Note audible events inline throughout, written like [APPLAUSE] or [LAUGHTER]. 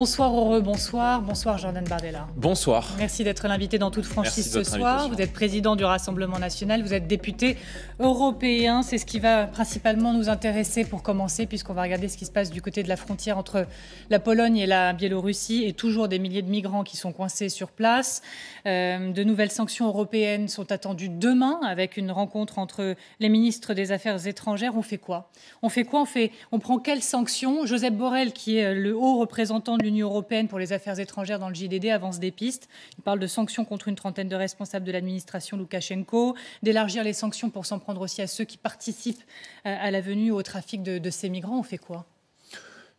Bonsoir Heureux, bonsoir. Bonsoir Jordan Bardella. Bonsoir. Merci d'être l'invité dans toute franchise ce soir. Vous êtes président du Rassemblement national, vous êtes député européen. C'est ce qui va principalement nous intéresser pour commencer, puisqu'on va regarder ce qui se passe du côté de la frontière entre la Pologne et la Biélorussie, et toujours des milliers de migrants qui sont coincés sur place. Euh, de nouvelles sanctions européennes sont attendues demain, avec une rencontre entre les ministres des Affaires étrangères. On fait quoi On fait quoi On fait, on prend quelles sanctions Joseph Borrell, qui est le haut représentant de l'Union européenne pour les affaires étrangères dans le JDD avance des pistes. Il parle de sanctions contre une trentaine de responsables de l'administration Loukachenko, d'élargir les sanctions pour s'en prendre aussi à ceux qui participent euh, à la venue au trafic de, ces migrants. On fait quoi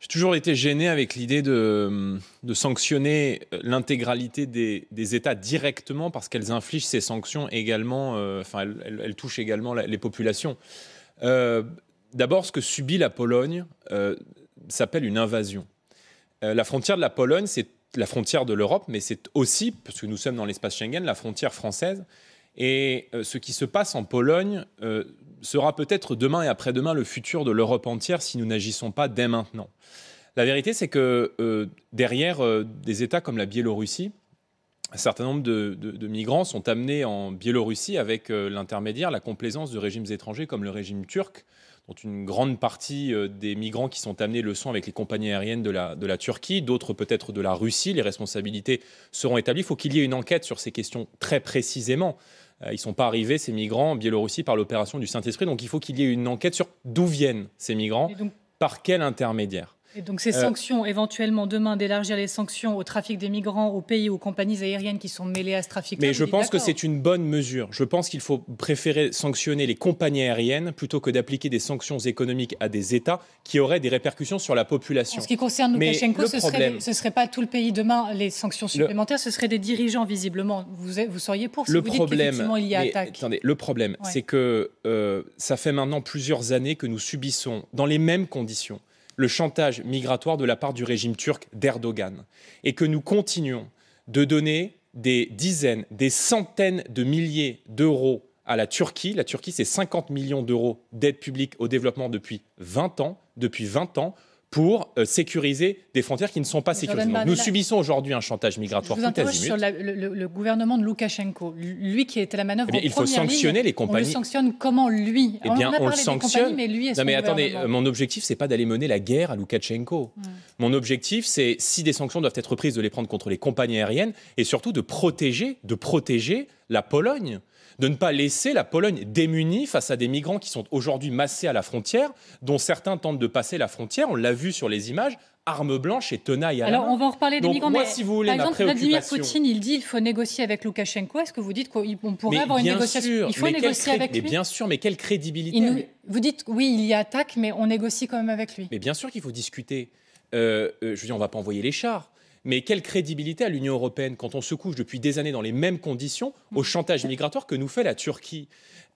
j'ai toujours été gêné avec l'idée de, sanctionner l'intégralité des, États directement parce qu'elles infligent ces sanctions également, euh, enfin, elles, touchent également les populations. Euh, d'abord, ce que subit la Pologne s'appelle une invasion. Euh, la frontière de la Pologne, c'est la frontière de l'Europe, mais c'est aussi, parce que nous sommes dans l'espace Schengen, la frontière française. Et euh, ce qui se passe en Pologne euh, sera peut-être demain et après-demain le futur de l'Europe entière si nous n'agissons pas dès maintenant. La vérité, c'est que derrière des États comme la Biélorussie, un certain nombre de, migrants sont amenés en Biélorussie avec euh, l'intermédiaire, la complaisance de régimes étrangers comme le régime turc, dont une grande partie euh, des migrants qui sont amenés le sont avec les compagnies aériennes de la, Turquie, d'autres peut-être de la Russie. Les responsabilités seront établies. Il faut qu'il y ait une enquête sur ces questions très précisément. Euh, ils ne sont pas arrivés, ces migrants, en Biélorussie par l'opération du Saint-Esprit. Donc il faut qu'il y ait une enquête sur d'où viennent ces migrants, par quel intermédiaire donc ces euh, sanctions, éventuellement demain, d'élargir les sanctions au trafic des migrants, aux pays, aux compagnies aériennes qui sont mêlées à ce trafic. Mais je pense que c'est une bonne mesure. Je pense qu'il faut préférer sanctionner les compagnies aériennes plutôt que d'appliquer des sanctions économiques à des États qui auraient des répercussions sur la population. En ce qui concerne Lukashenko, ce ne problème... serait, pas tout le pays demain les sanctions supplémentaires, ce seraient des dirigeants visiblement. Vous, seriez pour si le vous problème, il y a attaque. le problème, c'est que euh, ça fait maintenant plusieurs années que nous subissons dans les mêmes conditions le chantage migratoire de la part du régime turc d'Erdogan et que nous continuons de donner des dizaines, des centaines de milliers d'euros à la Turquie. La Turquie, c'est 50 millions d'euros d'aide publique au développement depuis 20 ans. Depuis 20 ans, pour euh, sécuriser des frontières qui ne sont pas sécurisées. Nous subissons aujourd'hui un chantage migratoire. Je vous interroge sur le, gouvernement de Loukachenko, lui qui était à la manœuvre. Eh bien, il faut sanctionner les compagnies. On le sanctionne comment lui Eh bien, on, le sanctionne. Mais lui, non, mais attendez, euh, mon objectif, c'est pas d'aller mener la guerre à Loukachenko. Hmm. Mon objectif, c'est si des sanctions doivent être prises, de les prendre contre les compagnies aériennes et surtout de protéger, de protéger la Pologne, de ne pas laisser la Pologne démunie face à des migrants qui sont aujourd'hui massés à la frontière, dont certains tentent de passer la frontière, on l'a vu sur les images, armes blanches et tenailles à Alors, on va en reparler des migrants, mais si vous voulez, par exemple, Vladimir Poutine, il dit qu'il faut négocier avec Loukachenko. Est-ce que vous dites qu'on pourrait avoir une négociation avec lui. Mais bien sûr, mais quelle crédibilité Vous dites oui, il y a attaque, mais on négocie quand même avec lui. Mais bien sûr qu'il faut discuter. Euh, euh, je veux dire, on ne va pas envoyer les chars. Mais quelle crédibilité à l'Union européenne quand on se couche depuis des années dans les mêmes conditions au mhm. chantage migratoire que nous fait la Turquie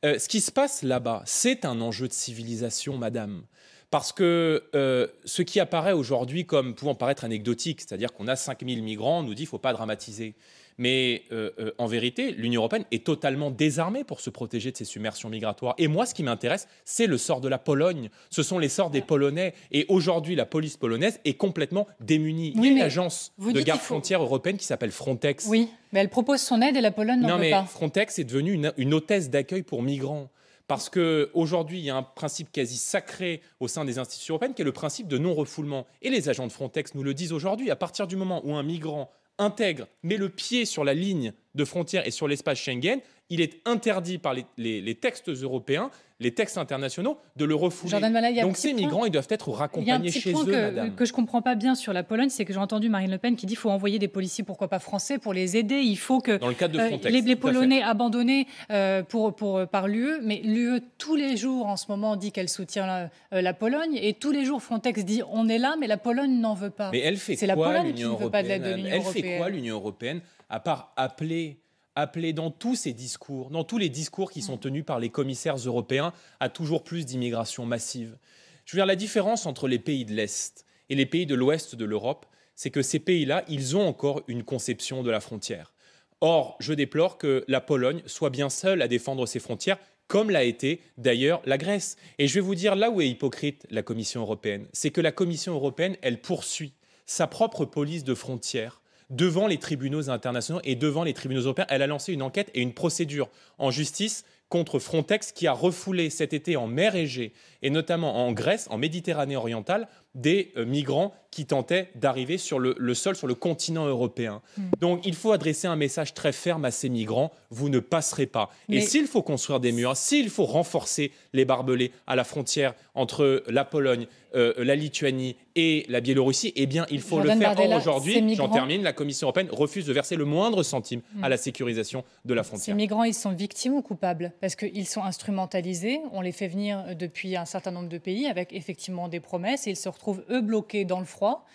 euh, Ce qui se passe là-bas, c'est un enjeu de civilisation, madame. Parce que euh, ce qui apparaît aujourd'hui comme pouvant paraître anecdotique, c'est-à-dire qu'on a 5000 migrants, on nous dit qu'il ne faut pas dramatiser. Mais euh, euh, en vérité, l'Union européenne est totalement désarmée pour se protéger de ces submersions migratoires. Et moi, ce qui m'intéresse, c'est le sort de la Pologne. Ce sont les sorts des Polonais. Et aujourd'hui, la police polonaise est complètement démunie. il y a une agence de garde frontière européenne qui s'appelle Frontex. Oui, mais elle propose son aide et la Pologne n'en veut pas. Non, mais Frontex est devenue une, une hôtesse d'accueil pour migrants. Parce qu'aujourd'hui, il y a un principe quasi sacré au sein des institutions européennes qui est le principe de non-refoulement. Et les agents de Frontex nous le disent aujourd'hui, à partir du moment où un migrant intègre, met le pied sur la ligne de frontière et sur l'espace Schengen, il est interdit par les, les textes européens les textes internationaux de le refouler. Donc ces migrants, ils doivent être raccompagnés chez eux. Il y a un petit point que, que, je comprends pas bien sur la Pologne, c'est que j'ai entendu Marine Le Pen qui dit qu'il faut envoyer des policiers, pourquoi pas français, pour les aider. Il faut que Dans le cadre de euh, Frontex, les, Polonais abandonnés euh, pour, pour, par l'UE, mais l'UE tous les jours en ce moment dit qu'elle soutient euh, la, Pologne et tous les jours Frontex dit on est là, mais la Pologne n'en veut pas. Mais elle fait quoi C'est la l'Union européenne. Elle fait quoi l'Union européenne à part appeler appelé dans tous ces discours, dans tous les discours qui sont mm. tenus par les commissaires européens à toujours plus d'immigration massive. Je veux dire, la différence entre les pays de l'Est et les pays de l'Ouest de l'Europe, c'est que ces pays-là, ils ont encore une conception de la frontière. Or, je déplore que la Pologne soit bien seule à défendre ses frontières, comme l'a été d'ailleurs la Grèce. Et je vais vous dire là où est hypocrite la Commission européenne, c'est que la Commission européenne, elle poursuit sa propre police de frontières devant les tribunaux internationaux et devant les tribunaux européens. Elle a lancé une enquête et une procédure en justice contre Frontex qui a refoulé cet été en mer Égée et notamment en Grèce, en Méditerranée orientale, des euh, migrants qui tentaient d'arriver sur le, sol, sur le continent européen. Hmm. Donc il faut adresser un message très ferme à ces migrants, vous ne passerez pas. Et s'il faut construire des murs, s'il faut renforcer les barbelés à la frontière entre la Pologne, euh, la Lituanie et la Biélorussie, eh bien il faut le faire. aujourd'hui, j'en termine, la Commission européenne refuse de verser le moindre centime hmm. à la sécurisation de la frontière. Ces migrants, ils sont victimes ou coupables Parce qu'ils sont instrumentalisés, on les fait venir depuis un certain nombre de pays avec effectivement des promesses et ils se retrouvent trouvent, eux, bloqués dans le froid.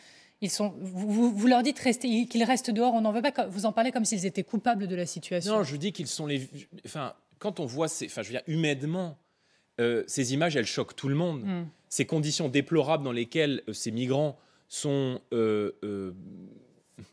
Ils sont, vous, vous leur dites qu'ils restent dehors, on n'en veut pas. Vous en parlez comme s'ils étaient coupables de la situation. Non, je dis qu'ils sont les. Enfin, quand on voit ces. Enfin, je veux dire, humainement, euh, ces images, elles choquent tout le monde. Hmm. Ces conditions déplorables dans lesquelles euh, ces migrants sont euh,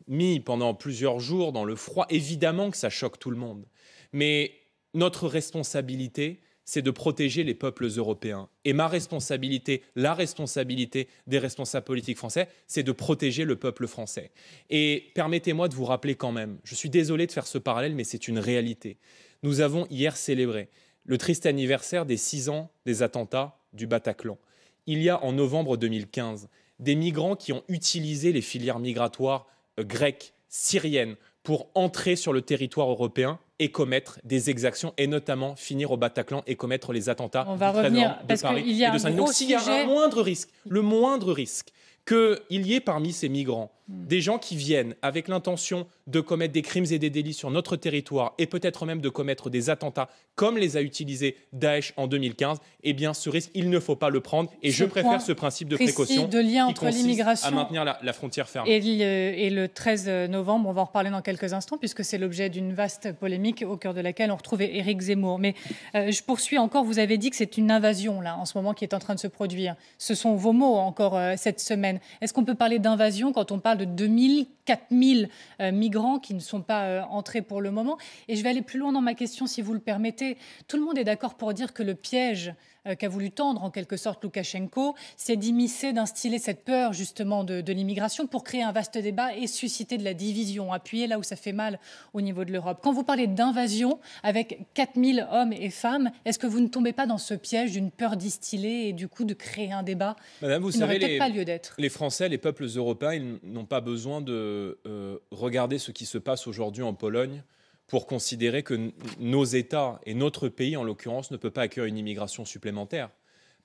mis pendant plusieurs jours dans le froid, évidemment que ça choque tout le monde. Mais notre responsabilité, c'est de protéger les peuples européens. Et ma responsabilité, la responsabilité des responsables politiques français, c'est de protéger le peuple français. Et permettez-moi de vous rappeler quand même, je suis désolé de faire ce parallèle, mais c'est une réalité. Nous avons hier célébré le triste anniversaire des six ans des attentats du Bataclan. Il y a en novembre 2015 des migrants qui ont utilisé les filières migratoires euh, grecques, syriennes, pour entrer sur le territoire européen et commettre des exactions et notamment finir au Bataclan et commettre les attentats On Paris et de Saint-Denis. Donc s'il y a un moindre risque, le moindre risque qu'il y ait parmi ces migrants Hmm. des gens qui viennent avec l'intention de commettre des crimes et des délits sur notre territoire et peut-être même de commettre des attentats comme les a utilisés Daesh en 2015, eh bien ce risque, il ne faut pas le prendre et je préfère ce principe de précaution de lien entre l'immigration à maintenir la, frontière ferme. Et le, 13 novembre, on va en reparler dans quelques instants puisque c'est l'objet d'une vaste polémique au cœur de laquelle on retrouve Éric Zemmour. Mais euh, je poursuis encore, vous avez dit que c'est une invasion là en ce moment qui est en train de se produire. Ce sont vos mots encore euh, cette semaine. Est-ce qu'on peut parler d'invasion quand on parle de de 2000, 4000 000 migrants qui ne sont pas euh, entrés pour le moment. Et je vais aller plus loin dans ma question, si vous le permettez. Tout le monde est d'accord pour dire que le piège euh, qu'a voulu tendre en quelque sorte Loukachenko, c'est d'immiscer, d'instiller cette peur justement de, l'immigration pour créer un vaste débat et susciter de la division, appuyer là où ça fait mal au niveau de l'Europe. Quand vous parlez d'invasion avec 4000 hommes et femmes, est-ce que vous ne tombez pas dans ce piège d'une peur distillée et du coup de créer un débat Madame, vous qui savez, les, pas lieu d'être les Français, les peuples européens, ils n'ont pas besoin de euh, regarder ce qui se passe aujourd'hui en Pologne pour considérer que nos États et notre pays, en l'occurrence, ne peut pas accueillir une immigration supplémentaire.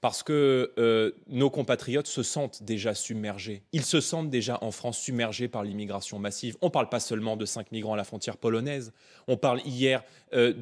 Parce que euh, nos compatriotes se sentent déjà submergés. Ils se sentent déjà en France submergés par l'immigration massive. On ne parle pas seulement de cinq migrants à la frontière polonaise. On parle hier euh,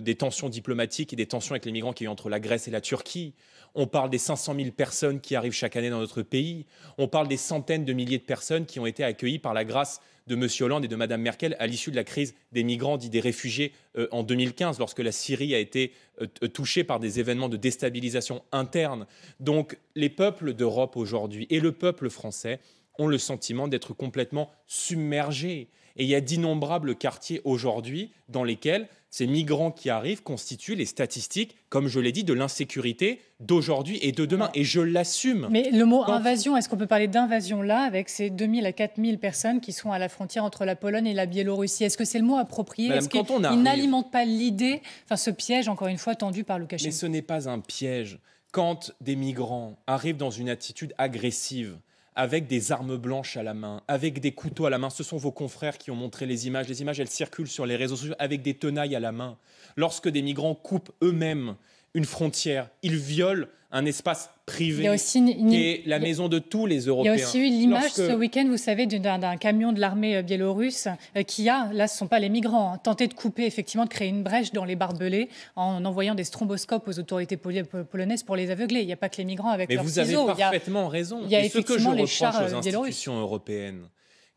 des tensions diplomatiques et des tensions avec les migrants qui y entre la Grèce et la Turquie. On parle des 500 000 personnes qui arrivent chaque année dans notre pays. On parle des centaines de milliers de personnes qui ont été accueillies par la grâce de M. Hollande et de Mme Merkel à l'issue de la crise des migrants, dit des réfugiés, euh, en 2015, lorsque la Syrie a été euh, touchée par des événements de déstabilisation interne. Donc les peuples d'Europe aujourd'hui et le peuple français ont le sentiment d'être complètement submergés. Et il y a d'innombrables quartiers aujourd'hui dans lesquels ces migrants qui arrivent constituent les statistiques, comme je l'ai dit, de l'insécurité d'aujourd'hui et de demain. Et je l'assume. Mais le mot invasion, est-ce qu'on peut parler d'invasion là, avec ces 2000 à 4000 personnes qui sont à la frontière entre la Pologne et la Biélorussie Est-ce que c'est le mot approprié Est-ce qu'il n'alimente pas l'idée, enfin ce piège, encore une fois, tendu par Lukashenko Mais ce n'est pas un piège. Quand des migrants arrivent dans une attitude agressive, avec des armes blanches à la main, avec des couteaux à la main. Ce sont vos confrères qui ont montré les images. Les images, elles circulent sur les réseaux sociaux avec des tenailles à la main. Lorsque des migrants coupent eux-mêmes une frontière, il viole un espace privé qui est la maison de tous les Européens. Il y a aussi eu l'image ce week-end, vous savez, d'un camion de l'armée euh, biélorusse euh, qui a, là ce ne sont pas les migrants, hein, tenté de couper, effectivement, de créer une brèche dans les barbelés en envoyant des stromboscopes aux autorités polonaises pour les aveugler. Il n'y a pas que les migrants avec Mais vous avez parfaitement raison. Il a Et ce que je les reproche aux euh, institutions européennes,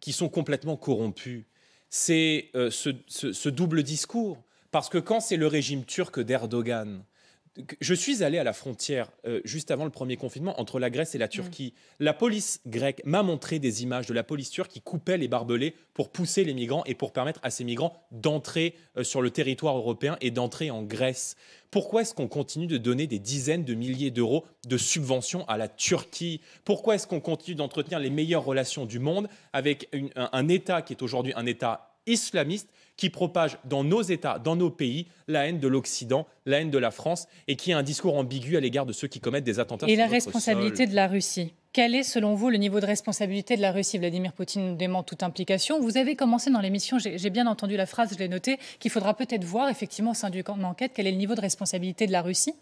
qui sont complètement corrompues, c'est ce, ce double discours. Parce que quand c'est le régime turc d'Erdogan je suis allé à la frontière euh, juste avant le premier confinement entre la Grèce et la Turquie. Mmh. La police grecque m'a montré des images de la police turque qui coupait les barbelés pour pousser les migrants et pour permettre à ces migrants d'entrer euh, sur le territoire européen et d'entrer en Grèce. Pourquoi est-ce qu'on continue de donner des dizaines de milliers d'euros de subventions à la Turquie Pourquoi est-ce qu'on continue d'entretenir les meilleures relations du monde avec un État qui est aujourd'hui un État islamiste qui propage dans nos États, dans nos pays, la haine de l'Occident, la haine de la France, et qui a un discours ambigu à l'égard de ceux qui commettent des attentats. Et la responsabilité de la Russie quel est, selon vous, le niveau de responsabilité de la Russie Vladimir Poutine dément toute implication. Vous avez commencé dans l'émission, j'ai bien entendu la phrase, je l'ai notée, qu'il faudra peut-être voir effectivement au sein camp enquête quel est le niveau de responsabilité de la Russie.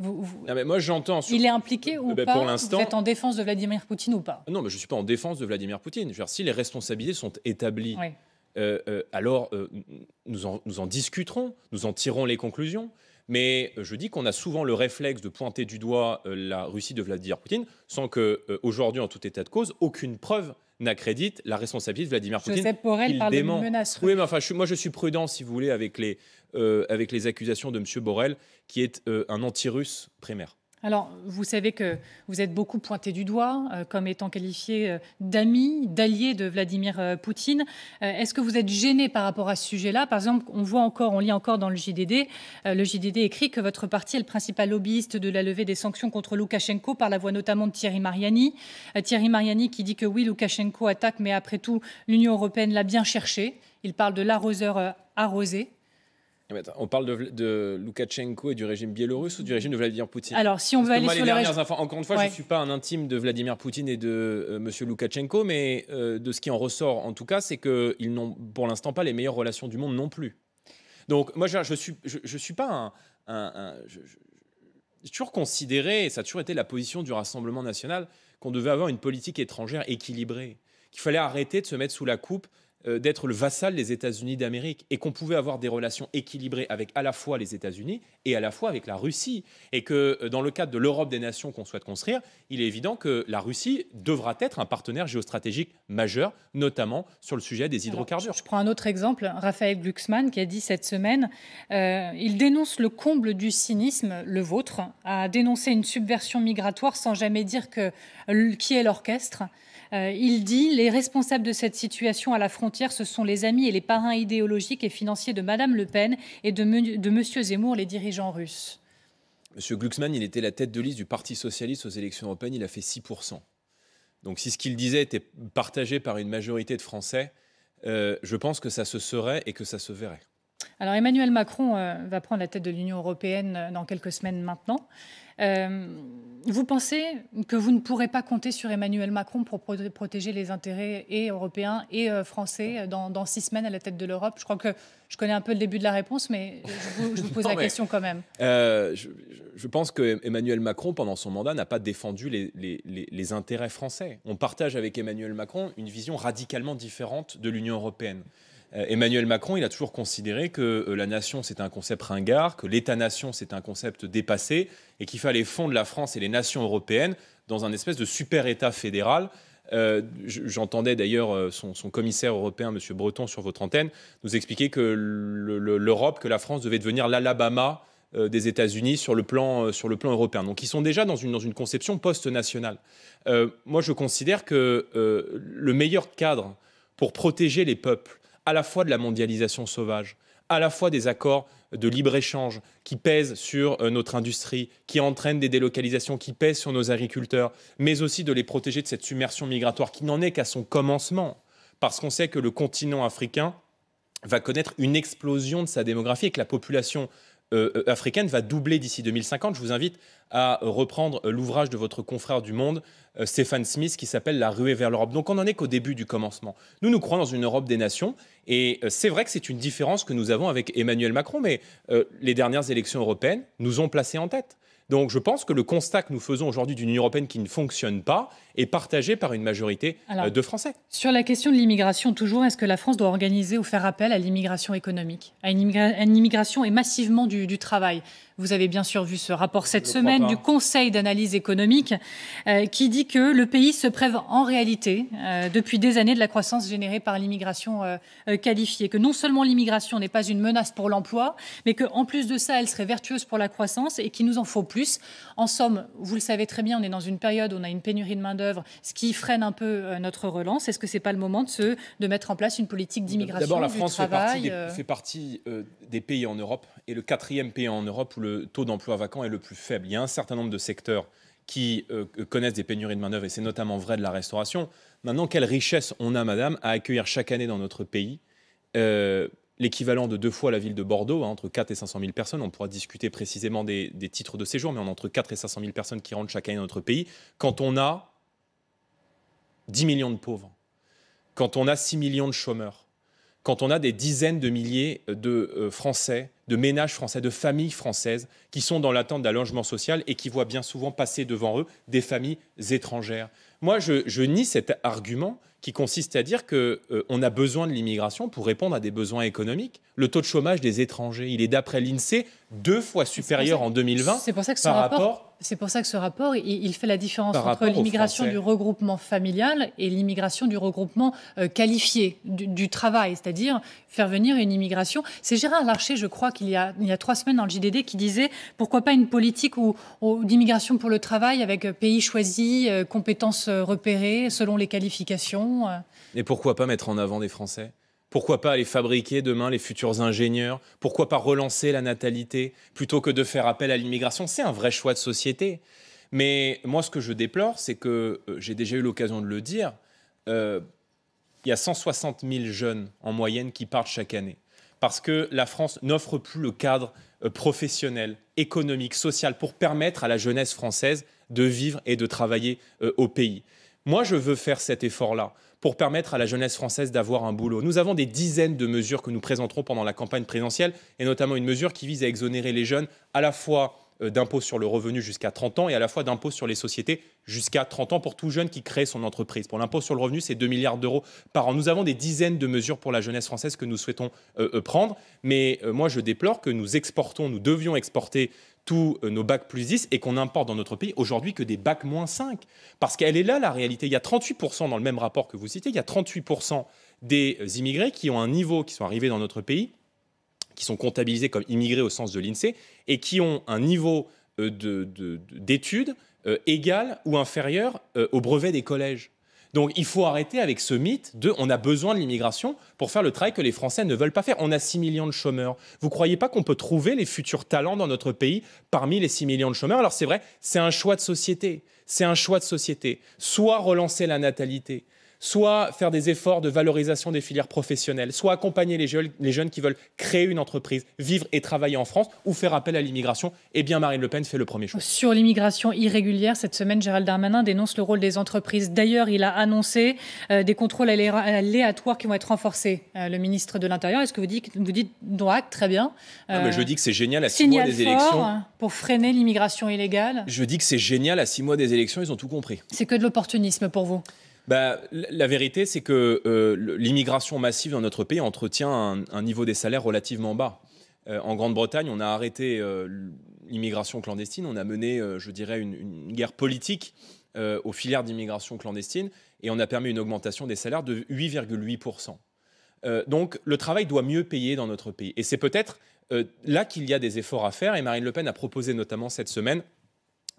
Vous, vous... Non, mais moi j'entends. Il est impliqué euh, ou ben, pas Pour l'instant, vous êtes en défense de Vladimir Poutine ou pas Non, mais je suis pas en défense de Vladimir Poutine. Je si les responsabilités sont établies euh, euh, alors euh, nous en, nous en discuterons, nous en tirerons les conclusions. Mais je dis qu'on a souvent le réflexe de pointer du doigt la Russie de Vladimir Poutine sans que, aujourd'hui, en tout état de cause, aucune preuve n'accrédite la responsabilité de Vladimir Poutine. Joseph Borrell parle Oui, mais enfin, moi, je suis prudent, si vous voulez, avec les, accusations de M. Borrell, qui est un anti-russe primaire. Alors, vous savez que vous êtes beaucoup pointé du doigt euh, comme étant qualifié euh, d'ami, d'allié de Vladimir euh, Poutine. Est-ce que vous êtes gêné par rapport à ce sujet-là Par exemple, on voit encore, on lit encore dans le JDD, le JDD écrit que votre parti est le principal lobbyiste de la levée des sanctions contre Loukachenko par la voix notamment de Thierry Mariani. Thierry Mariani qui dit que oui, Loukachenko attaque, mais après tout, l'Union européenne l'a bien cherché. Il parle de l'arroseur arrosé eh ben, on parle de, de, Loukachenko et du régime biélorusse ou du régime de Vladimir Poutine Alors, si on veut aller sur les encore une fois, je ne suis pas un intime de Vladimir Poutine et de M. Euh, monsieur Loukachenko, mais euh, de ce qui en ressort, en tout cas, c'est qu'ils n'ont pour l'instant pas les meilleures relations du monde non plus. Donc, moi, je ne suis, pas un. j'ai toujours considéré, et ça a toujours été la position du Rassemblement national, qu'on devait avoir une politique étrangère équilibrée, qu'il fallait arrêter de se mettre sous la coupe euh, d'être le vassal des États-Unis d'Amérique et qu'on pouvait avoir des relations équilibrées avec à la fois les États-Unis et à la fois avec la Russie. Et que euh, dans le cadre de l'Europe des nations qu'on souhaite construire, il est évident que la Russie devra être un partenaire géostratégique majeur, notamment sur le sujet des hydrocarbures. je prends un autre exemple, Raphaël Glucksmann qui a dit cette semaine, euh, il dénonce le comble du cynisme, le vôtre, à dénoncer une subversion migratoire sans jamais dire que, qui est l'orchestre. Euh, il dit Les responsables de cette situation à la frontière, ce sont les amis et les parrains idéologiques et financiers de Madame Le Pen et de, M. de Monsieur Zemmour, les dirigeants russes. Monsieur Glucksmann, il était la tête de liste du Parti socialiste aux élections européennes, il a fait 6%. Donc si ce qu'il disait était partagé par une majorité de Français, euh, je pense que ça se serait et que ça se verrait. Alors Emmanuel Macron euh, va prendre la tête de l'Union européenne dans quelques semaines maintenant. Euh, vous pensez que vous ne pourrez pas compter sur Emmanuel Macron pour protéger les intérêts et européens et euh, français euh, dans, six semaines à la tête de l'Europe Je crois que je connais un peu le début de la réponse, mais je vous, pose [LAUGHS] la question quand même. je, pense que Emmanuel Macron, pendant son mandat, n'a pas défendu les, intérêts français. On partage avec Emmanuel Macron une vision radicalement différente de l'Union européenne. Euh, Emmanuel Macron, il a toujours considéré que euh, la nation, c'est un concept ringard, que l'État-nation, c'est un concept dépassé, et qu'il fallait fondre la France et les nations européennes dans un espèce de super-État fédéral. Euh, j'entendais d'ailleurs son, commissaire européen, M. Breton, sur votre antenne, nous expliquer que l'Europe, que la France devait devenir l'Alabama des États-Unis sur, le plan, européen. Donc ils sont déjà dans une, conception post-nationale. moi, je considère que le meilleur cadre pour protéger les peuples, à la fois de la mondialisation sauvage, à la fois des accords de libre-échange qui pèsent sur euh, notre industrie, qui entraînent des délocalisations, qui pèsent sur nos agriculteurs, mais aussi de les protéger de cette submersion migratoire qui n'en est qu'à son commencement, parce qu'on sait que le continent africain va connaître une explosion de sa démographie et que la population euh, euh, africaine va doubler d'ici 2050. Je vous invite à reprendre euh, l'ouvrage de votre confrère du Monde, Stéphane Smith, qui s'appelle La ruée vers l'Europe. Donc on n'en est qu'au début du commencement. Nous, nous croyons dans une Europe des nations, et c'est vrai que c'est une différence que nous avons avec Emmanuel Macron, mais les dernières élections européennes nous ont placés en tête. Donc je pense que le constat que nous faisons aujourd'hui d'une Union européenne qui ne fonctionne pas est partagé par une majorité euh, de Français. Sur la question de l'immigration, toujours, est-ce que la France doit organiser ou faire appel à l'immigration économique, à une, immigration et massivement du travail vous avez bien sûr vu ce rapport cette semaine du Conseil d'analyse économique euh, qui dit que le pays se prève en réalité euh, depuis des années de la croissance générée par l'immigration euh, qualifiée, que non seulement l'immigration n'est pas une menace pour l'emploi, mais qu'en plus de ça, elle serait vertueuse pour la croissance et qu'il nous en faut plus. En somme, vous le savez très bien, on est dans une période où on a une pénurie de main-d'œuvre, ce qui freine un peu notre relance. Est-ce que ce n'est pas le moment de, de mettre en place une politique d'immigration la France du partie, des, fait partie des pays en Europe et le quatrième pays en Europe où le taux d'emploi vacant est le plus faible. Il y a un certain nombre de secteurs qui euh, connaissent des pénuries de main-d'œuvre, et c'est notamment vrai de la restauration. Maintenant, quelle richesse on a, madame, à accueillir chaque année dans notre pays euh, l'équivalent de deux fois la ville de Bordeaux, hein, entre 4 et 500 000 personnes. On pourra discuter précisément des, des, titres de séjour, mais on a entre 4 et 500 000 personnes qui rentrent chaque année dans notre pays. Quand on a 10 millions de pauvres, quand on a 6 millions de chômeurs, quand on a des dizaines de milliers de euh, Français, de ménages français, de familles françaises qui sont dans l'attente d'allongement social et qui voient bien souvent passer devant eux des familles étrangères. Moi, je, nie cet argument qui consiste à dire qu'on euh, a besoin de l'immigration pour répondre à des besoins économiques. Le taux de chômage des étrangers, il est d'après l'INSEE deux fois supérieur en 2020 c'est pour ça que ce rapport, c'est pour ça que ce rapport, il, fait la différence entre l'immigration du regroupement familial et l'immigration du regroupement euh, qualifié, du, travail, c'est-à-dire faire venir une immigration. C'est Gérard Larcher, je crois, qu'il y a, il y a trois semaines dans le JDD, qui disait pourquoi pas une politique d'immigration pour le travail avec euh, pays choisis, euh, compétences repérées selon les qualifications. Et pourquoi pas mettre en avant des Français pourquoi pas aller fabriquer demain les futurs ingénieurs Pourquoi pas relancer la natalité plutôt que de faire appel à l'immigration C'est un vrai choix de société. Mais moi, ce que je déplore, c'est que euh, j'ai déjà eu l'occasion de le dire, euh, il y a 160 000 jeunes en moyenne qui partent chaque année. Parce que la France n'offre plus le cadre euh, professionnel, économique, social pour permettre à la jeunesse française de vivre et de travailler au pays. Moi, je veux faire cet effort-là pour permettre à la jeunesse française d'avoir un boulot. Nous avons des dizaines de mesures que nous présenterons pendant la campagne présidentielle, et notamment une mesure qui vise à exonérer les jeunes à la fois euh, d'impôts sur le revenu jusqu'à 30 ans et à la fois d'impôts sur les sociétés jusqu'à 30 ans pour tout jeune qui crée son entreprise. Pour l'impôt sur le revenu, c'est 2 milliards d'euros par an. Nous avons des dizaines de mesures pour la jeunesse française que nous souhaitons euh, euh, prendre, mais moi je déplore que nous exportons, nous devions exporter tous euh, nos bacs plus 10 et qu'on importe dans notre pays aujourd'hui que des bacs moins 5. Parce qu'elle est là la réalité. Il y a 38% dans le même rapport que vous citez, il y a 38% des euh, immigrés qui ont un niveau, qui sont arrivés dans notre pays, qui sont comptabilisés comme immigrés au sens de l'INSEE et qui ont un niveau euh, d'études égal ou inférieur au brevet des collèges. Donc il faut arrêter avec ce mythe de on a besoin de l'immigration pour faire le travail que les Français ne veulent pas faire. On a 6 millions de chômeurs. Vous croyez pas qu'on peut trouver les futurs talents dans notre pays parmi les 6 millions de chômeurs Alors c'est vrai, c'est un choix de société. C'est un choix de société. Soit relancer la natalité, soit faire des efforts de valorisation des filières professionnelles, soit accompagner les, jeunes, qui veulent créer une entreprise, vivre et travailler en France, ou faire appel à l'immigration, eh bien Marine Le Pen fait le premier choix. Sur l'immigration irrégulière, cette semaine, Gérald Darmanin dénonce le rôle des entreprises. D'ailleurs, il a annoncé euh, des contrôles aléatoires qui vont être renforcés. Euh, le ministre de l'Intérieur, est-ce que vous dites, vous dites très bien mais Je euh, dis que c'est génial à six mois des élections. Hein, pour freiner l'immigration illégale Je dis que c'est génial à six mois des élections, ils ont tout compris. C'est que de l'opportunisme pour vous bah, la vérité, c'est que euh, l'immigration massive dans notre pays entretient un, niveau des salaires relativement bas. Euh, en Grande-Bretagne, on a arrêté euh, l'immigration clandestine, on a mené, je dirais, une, guerre politique aux filières d'immigration clandestine et on a permis une augmentation des salaires de 8,8%. donc le travail doit mieux payer dans notre pays. Et c'est peut-être là qu'il y a des efforts à faire. Et Marine Le Pen a proposé notamment cette semaine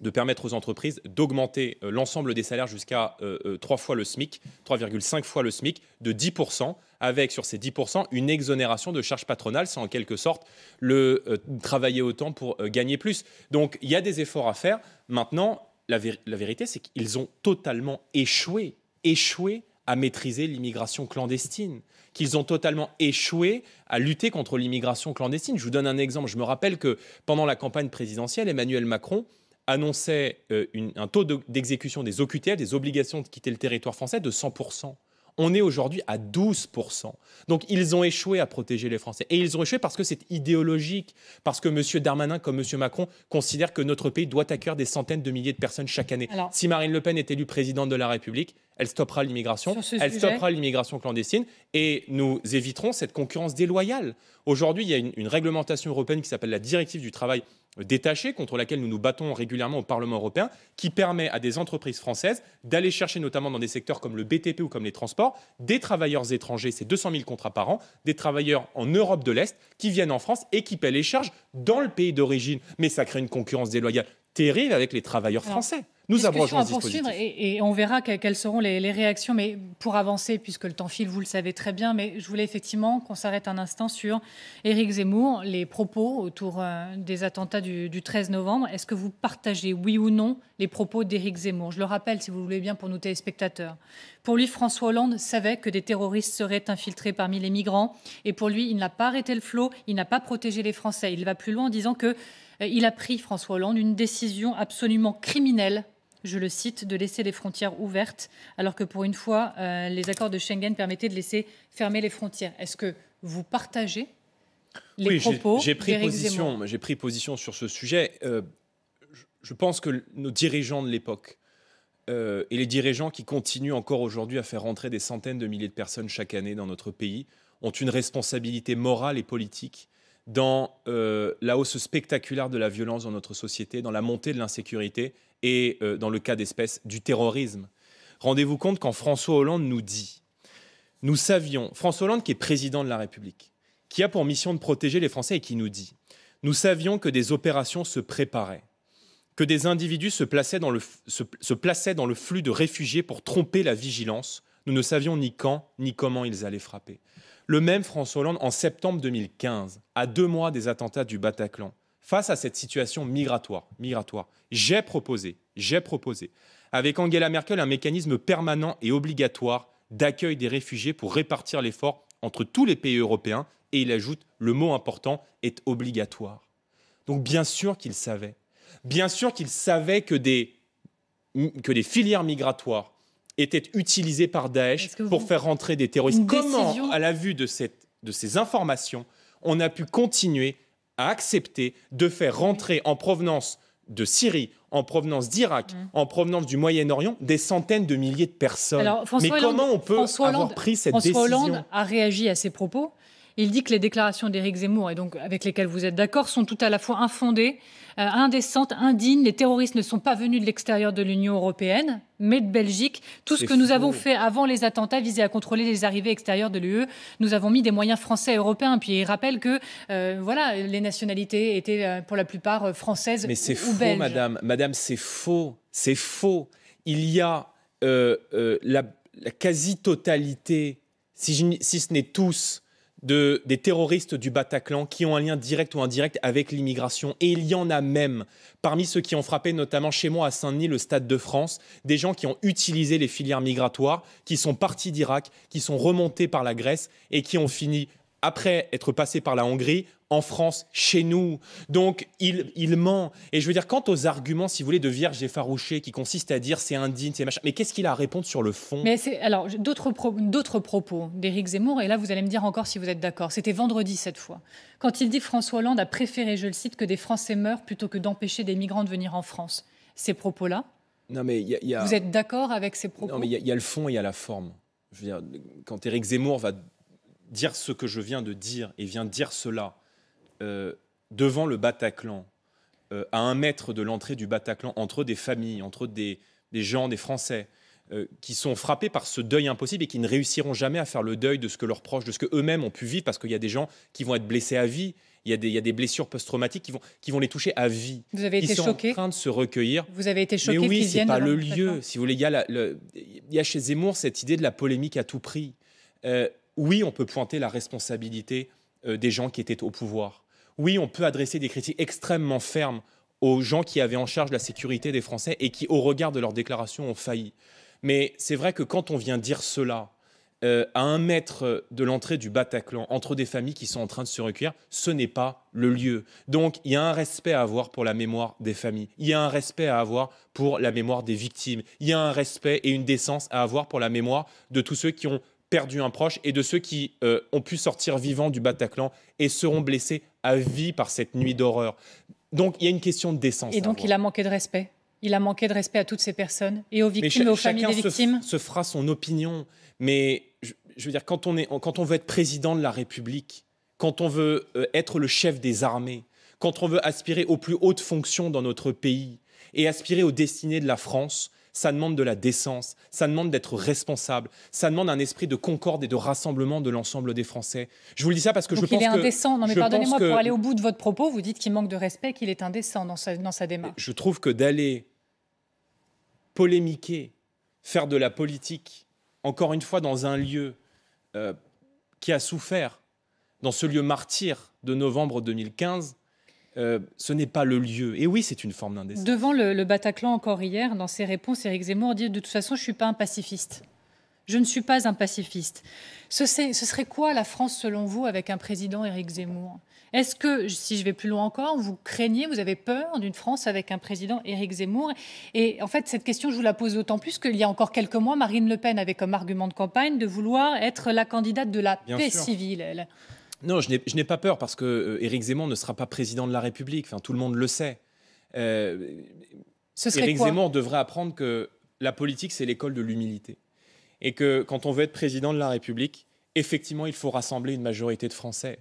de permettre aux entreprises d'augmenter euh, l'ensemble des salaires jusqu'à 3 euh, euh, fois le SMIC, 3,5 fois le SMIC, de 10%, avec sur ces 10% une exonération de charges patronales. sans en quelque sorte le travailler autant pour gagner plus. Donc il y a des efforts à faire. Maintenant, la, la vérité, c'est qu'ils ont totalement échoué, échoué à maîtriser l'immigration clandestine, qu'ils ont totalement échoué à lutter contre l'immigration clandestine. Je vous donne un exemple. Je me rappelle que pendant la campagne présidentielle, Emmanuel Macron annonçait euh, un taux d'exécution des OQTF, des obligations de quitter le territoire français, de 100%. On est aujourd'hui à 12%. Donc ils ont échoué à protéger les Français. Et ils ont échoué parce que c'est idéologique, parce que M. Darmanin, comme M. Macron, considère que notre pays doit accueillir des centaines de milliers de personnes chaque année. si Marine Le Pen est élue présidente de la République, elle stoppera l'immigration, elle stoppera l'immigration clandestine et nous éviterons cette concurrence déloyale. Aujourd'hui, il y a une, une réglementation européenne qui s'appelle la directive du travail détachée contre laquelle nous nous battons régulièrement au Parlement européen, qui permet à des entreprises françaises d'aller chercher notamment dans des secteurs comme le BTP ou comme les transports des travailleurs étrangers, c'est 200 000 contrats par an, des travailleurs en Europe de l'Est qui viennent en France et qui paient les charges dans le pays d'origine. Mais ça crée une concurrence déloyale terrible avec les travailleurs français nous approchons à poursuivre et, on verra quelles seront les, réactions. Mais pour avancer, puisque le temps file, vous le savez très bien, mais je voulais effectivement qu'on s'arrête un instant sur Éric Zemmour, les propos autour euh, des attentats du, 13 novembre. Est-ce que vous partagez, oui ou non, les propos d'Éric Zemmour Je le rappelle, si vous voulez bien, pour nos téléspectateurs. Pour lui, François Hollande savait que des terroristes seraient infiltrés parmi les migrants. Et pour lui, il n'a pas arrêté le flot, il n'a pas protégé les Français. Il va plus loin en disant que euh, il a pris, François Hollande, une décision absolument criminelle je le cite, de laisser les frontières ouvertes, alors que pour une fois, euh, les accords de Schengen permettaient de laisser fermer les frontières. Est-ce que vous partagez les propos j'ai pris position. J'ai pris position sur ce sujet. Euh, je, pense que nos dirigeants de l'époque euh, et les dirigeants qui continuent encore aujourd'hui à faire rentrer des centaines de milliers de personnes chaque année dans notre pays ont une responsabilité morale et politique dans la hausse spectaculaire de la violence dans notre société, dans la montée de l'insécurité et, euh, dans le cas d'espèce, du terrorisme. Rendez-vous compte quand François Hollande nous dit, nous savions, François Hollande qui est président de la République, qui a pour mission de protéger les Français et qui nous dit, nous savions que des opérations se préparaient, que des individus se plaçaient dans le, se plaçaient dans le flux de réfugiés pour tromper la vigilance. Nous ne savions ni quand ni comment ils allaient frapper. Le même François Hollande, en septembre 2015, à deux mois des attentats du Bataclan, face à cette situation migratoire. migratoire. J'ai proposé, j'ai proposé, avec Angela Merkel, un mécanisme permanent et obligatoire d'accueil des réfugiés pour répartir l'effort entre tous les pays européens, et il ajoute, le mot important est obligatoire. Donc bien sûr qu'il savait. Bien sûr qu'il savait que des, que des filières migratoires étaient utilisées par Daesh pour faire rentrer des terroristes. Comment, à la vue de, cette, de ces informations, on a pu continuer a accepté de faire rentrer en provenance de Syrie, en provenance d'Irak, mm. en provenance du Moyen-Orient, des centaines de milliers de personnes. Mais comment on peut avoir pris cette François Hollande a réagi à ces propos il dit que les déclarations d'Éric Zemmour, et donc avec lesquelles vous êtes d'accord, sont tout à la fois infondées, euh, indécentes, indignes. Les terroristes ne sont pas venus de l'extérieur de l'Union européenne, mais de Belgique. Tout ce que nous avons fait avant les attentats visait à contrôler les arrivées extérieures de l'UE. Nous avons mis des moyens français et européens. Puis il rappelle que euh, voilà, les nationalités étaient euh, pour la plupart françaises mais c'est faux, Madame, madame c'est faux. C'est faux. Il y a la, quasi-totalité, si ce n'est tous, des terroristes du Bataclan qui ont un lien direct ou indirect avec l'immigration. Et il y en a même, parmi ceux qui ont frappé notamment chez moi à Saint-Denis, le Stade de France, des gens qui ont utilisé les filières migratoires, qui sont partis d'Irak, qui sont remontés par la Grèce et qui ont fini après être passé par la Hongrie, en France, chez nous. Donc, il, il ment. Et je veux dire, quant aux arguments, si vous voulez, de vierge effarouchée qui consiste à dire c'est indigne, c'est machin, mais qu'est-ce qu'il a à répondre sur le fond Mais c'est alors d'autres d'autres propos d'Éric Zemmour, et là vous allez me dire encore si vous êtes d'accord. C'était vendredi cette fois, quand il dit François Hollande a préféré, je le cite, que des Français meurent plutôt que d'empêcher des migrants de venir en France. Ces propos-là. Non mais il y a... vous êtes d'accord avec ces propos Non mais il y, y, a le fond et il y a la forme. Je veux dire, quand Éric Zemmour va dire ce que je viens de dire et vient dire cela euh, devant le Bataclan, euh, à un mètre de l'entrée du Bataclan, entre des familles, entre des, gens, des Français, euh, qui sont frappés par ce deuil impossible et qui ne réussiront jamais à faire le deuil de ce que leurs proches, de ce qu'eux-mêmes ont pu vivre, parce qu'il y a des gens qui vont être blessés à vie, il y a des, il a des blessures post-traumatiques qui vont, qui vont les toucher à vie. Vous avez été Ils sont en train de se recueillir. Vous avez été choqué. Mais oui, c'est pas le lieu. Si vous voulez, il y, a le, a chez Zemmour cette idée de la polémique à tout prix oui, on peut pointer la responsabilité euh, des gens qui étaient au pouvoir. Oui, on peut adresser des critiques extrêmement fermes aux gens qui avaient en charge la sécurité des Français et qui, au regard de leurs déclarations, ont failli. Mais c'est vrai que quand on vient dire cela euh, à un mètre de l'entrée du Bataclan, entre des familles qui sont en train de se recueillir, ce n'est pas le lieu. Donc il y a un respect à avoir pour la mémoire des familles, il y a un respect à avoir pour la mémoire des victimes, il y a un respect et une décence à avoir pour la mémoire de tous ceux qui ont perdu un proche et de ceux qui euh, ont pu sortir vivants du Bataclan et seront blessés à vie par cette nuit d'horreur. Donc il y a une question de décence. Et hein, donc il a manqué de respect il a manqué de respect à toutes ces personnes et aux victimes et aux familles des victimes. Se, se fera son opinion, mais je, veux dire quand on est quand on veut être président de la République, quand on veut euh, être le chef des armées, quand on veut aspirer aux plus hautes fonctions dans notre pays et aspirer aux destinées de la France, ça demande de la décence, ça demande d'être responsable, ça demande un esprit de concorde et de rassemblement de l'ensemble des Français. Je vous le dis ça parce que Donc je il pense est indécent. non mais pardonnez-moi, pour aller au bout de votre propos, vous dites qu'il manque de respect, qu'il est indécent dans sa, démarche. Je trouve que d'aller polémiquer, faire de la politique, encore une fois dans un lieu euh, qui a souffert, dans ce lieu martyr de novembre 2015, euh, ce n'est pas le lieu. Et oui, c'est une forme d'indécence. Devant le, Bataclan, encore hier, dans ses réponses, Éric Zemmour dit De toute façon, je ne suis pas un pacifiste. Je ne suis pas un pacifiste. Ce, serait quoi la France, selon vous, avec un président Éric Zemmour Est-ce que, si je vais plus loin encore, vous craignez, vous avez peur d'une France avec un président Éric Zemmour Et en fait, cette question, je vous la pose d'autant plus qu'il y a encore quelques mois, Marine Le Pen avait comme argument de campagne de vouloir être la candidate de la paix civile. Elle. Non, je n'ai pas peur parce que euh, Éric Zemmour ne sera pas président de la République. Enfin, tout le monde le sait. Euh, Éric Zemmour devrait apprendre que la politique, c'est l'école de l'humilité. Et que quand on veut être président de la République, effectivement, il faut rassembler une majorité de Français.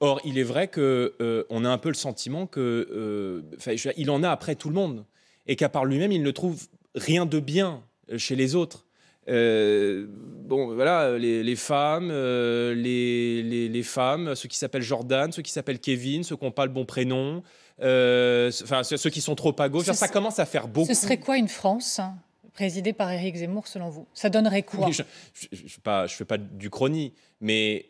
Or, il est vrai qu'on euh, a un peu le sentiment qu'il euh, en a après tout le monde, et qu'à part lui-même, il ne trouve rien de bien chez les autres. Euh, bon, voilà, les, femmes, euh, les, femmes, ceux qui s'appellent Jordan, ceux qui s'appellent Kevin, ceux qui n'ont pas le bon prénom, euh, enfin, ceux qui sont trop à gauche, ça, commence à faire beaucoup. Ce serait quoi une France hein, présidée par Éric Zemmour, selon vous Ça donnerait quoi Je ne fais pas du chrony, mais